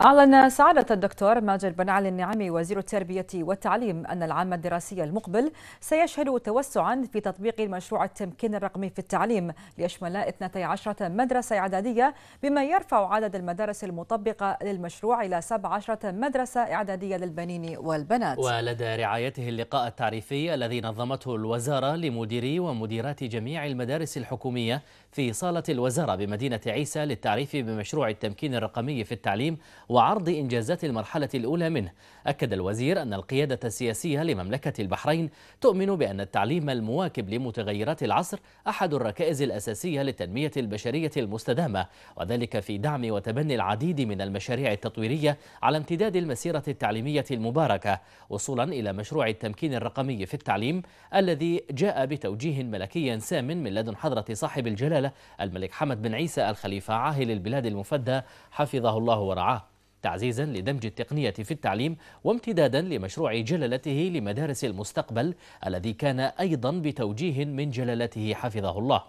أعلن سعادة الدكتور ماجد بن علي النعمي وزير التربية والتعليم أن العام الدراسي المقبل سيشهد توسعا في تطبيق مشروع التمكين الرقمي في التعليم ليشمل 12 مدرسة إعدادية بما يرفع عدد المدارس المطبقة للمشروع إلى 17 مدرسة إعدادية للبنين والبنات ولدى رعايته اللقاء التعريفي الذي نظمته الوزارة لمديري ومديرات جميع المدارس الحكومية في صالة الوزارة بمدينة عيسى للتعريف بمشروع التمكين الرقمي في التعليم وعرض إنجازات المرحلة الأولى منه أكد الوزير أن القيادة السياسية لمملكة البحرين تؤمن بأن التعليم المواكب لمتغيرات العصر أحد الركائز الأساسية للتنمية البشرية المستدامة وذلك في دعم وتبني العديد من المشاريع التطويرية على امتداد المسيرة التعليمية المباركة وصولا إلى مشروع التمكين الرقمي في التعليم الذي جاء بتوجيه ملكي سام من لدن حضرة صاحب الجلالة الملك حمد بن عيسى الخليفة عاهل البلاد المفدى حفظه الله ورعاه تعزيزا لدمج التقنية في التعليم وامتدادا لمشروع جلالته لمدارس المستقبل الذي كان أيضا بتوجيه من جلالته حفظه الله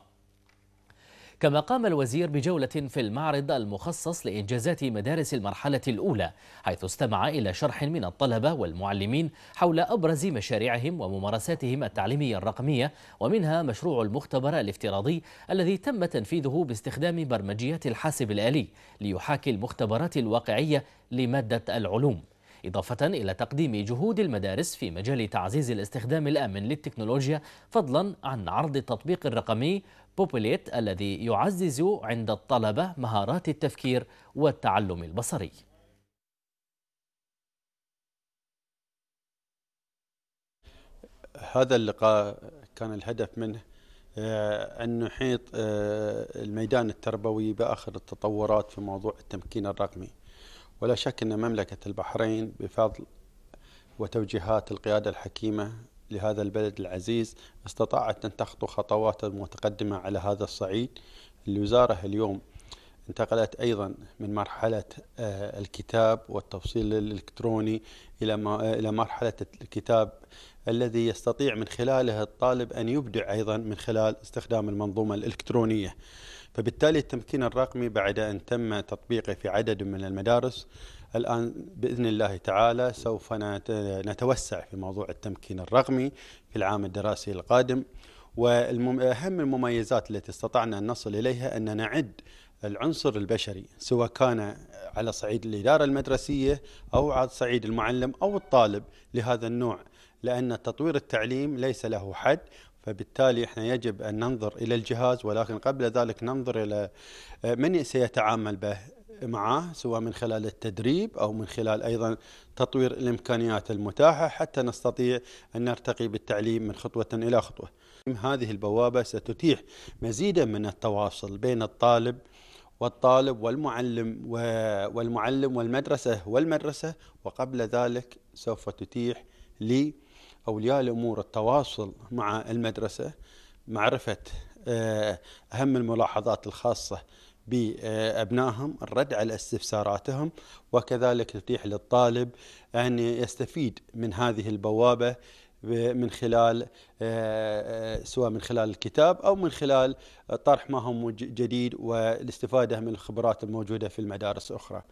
كما قام الوزير بجولة في المعرض المخصص لإنجازات مدارس المرحلة الأولى حيث استمع إلى شرح من الطلبة والمعلمين حول أبرز مشاريعهم وممارساتهم التعليمية الرقمية ومنها مشروع المختبر الافتراضي الذي تم تنفيذه باستخدام برمجيات الحاسب الآلي ليحاكي المختبرات الواقعية لمادة العلوم إضافة إلى تقديم جهود المدارس في مجال تعزيز الاستخدام الآمن للتكنولوجيا فضلا عن عرض التطبيق الرقمي بوبوليت الذي يعزز عند الطلبة مهارات التفكير والتعلم البصري هذا اللقاء كان الهدف منه آه، أن نحيط آه، الميدان التربوي بآخر التطورات في موضوع التمكين الرقمي ولا شك أن مملكة البحرين بفضل وتوجيهات القيادة الحكيمة لهذا البلد العزيز استطاعت أن تخطو خطوات متقدمة على هذا الصعيد الوزارة اليوم انتقلت أيضا من مرحلة آه، الكتاب والتفصيل الإلكتروني إلى إلى مرحلة الكتاب الذي يستطيع من خلاله الطالب أن يبدع أيضا من خلال استخدام المنظومة الإلكترونية فبالتالي التمكين الرقمي بعد أن تم تطبيقه في عدد من المدارس الآن بإذن الله تعالى سوف نتوسع في موضوع التمكين الرقمي في العام الدراسي القادم وأهم المميزات التي استطعنا أن نصل إليها أن نعد العنصر البشري سواء كان على صعيد الإدارة المدرسية أو على صعيد المعلم أو الطالب لهذا النوع لأن تطوير التعليم ليس له حد فبالتالي احنا يجب ان ننظر الى الجهاز ولكن قبل ذلك ننظر الى آه، من سيتعامل به معه سواء من خلال التدريب او من خلال ايضا تطوير الامكانيات المتاحه حتى نستطيع ان نرتقي بالتعليم من خطوه الى خطوه. هذه البوابه ستتيح مزيدا من التواصل بين الطالب والطالب والمعلم والمعلم والمدرسة والمدرسة وقبل ذلك سوف تتيح لي الأمور التواصل مع المدرسة معرفة آه، أهم الملاحظات الخاصة بأبنائهم الرد على استفساراتهم وكذلك تتيح للطالب أن يستفيد من هذه البوابة من خلال آه، آه، سواء من خلال الكتاب او من خلال طرح ما هم جديد والاستفاده من الخبرات الموجوده في المدارس الاخرى.